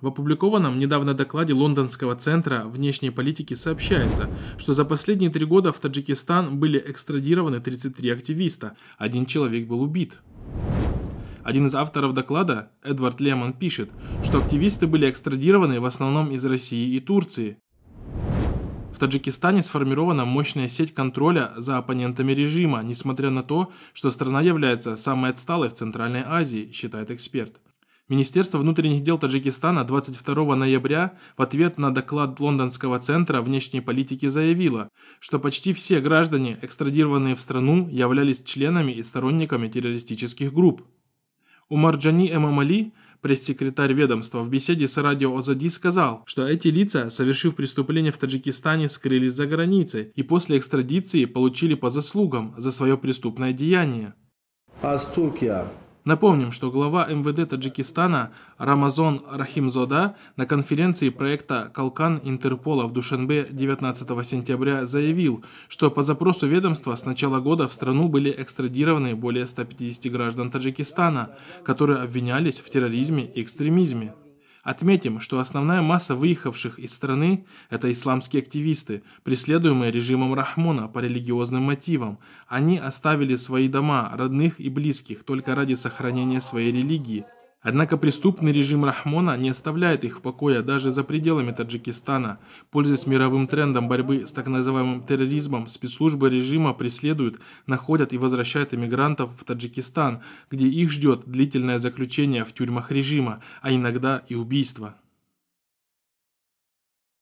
В опубликованном недавно докладе Лондонского центра внешней политики сообщается, что за последние три года в Таджикистан были экстрадированы 33 активиста, один человек был убит. Один из авторов доклада, Эдвард Лемон, пишет, что активисты были экстрадированы в основном из России и Турции. В Таджикистане сформирована мощная сеть контроля за оппонентами режима, несмотря на то, что страна является самой отсталой в Центральной Азии, считает эксперт. Министерство внутренних дел Таджикистана 22 ноября в ответ на доклад Лондонского центра внешней политики заявило, что почти все граждане, экстрадированные в страну, являлись членами и сторонниками террористических групп. Умар Джани Эмамали, пресс-секретарь ведомства, в беседе с радио Озади сказал, что эти лица, совершив преступление в Таджикистане, скрылись за границей и после экстрадиции получили по заслугам за свое преступное деяние. Аз Туркия Напомним, что глава МВД Таджикистана Рамазон Рахимзода на конференции проекта «Калкан Интерпола» в Душанбе 19 сентября заявил, что по запросу ведомства с начала года в страну были экстрадированы более 150 граждан Таджикистана, которые обвинялись в терроризме и экстремизме. Отметим, что основная масса выехавших из страны – это исламские активисты, преследуемые режимом Рахмона по религиозным мотивам. Они оставили свои дома, родных и близких только ради сохранения своей религии – Однако преступный режим Рахмона не оставляет их в покое даже за пределами Таджикистана. Пользуясь мировым трендом борьбы с так называемым терроризмом, спецслужбы режима преследуют, находят и возвращают иммигрантов в Таджикистан, где их ждет длительное заключение в тюрьмах режима, а иногда и убийство.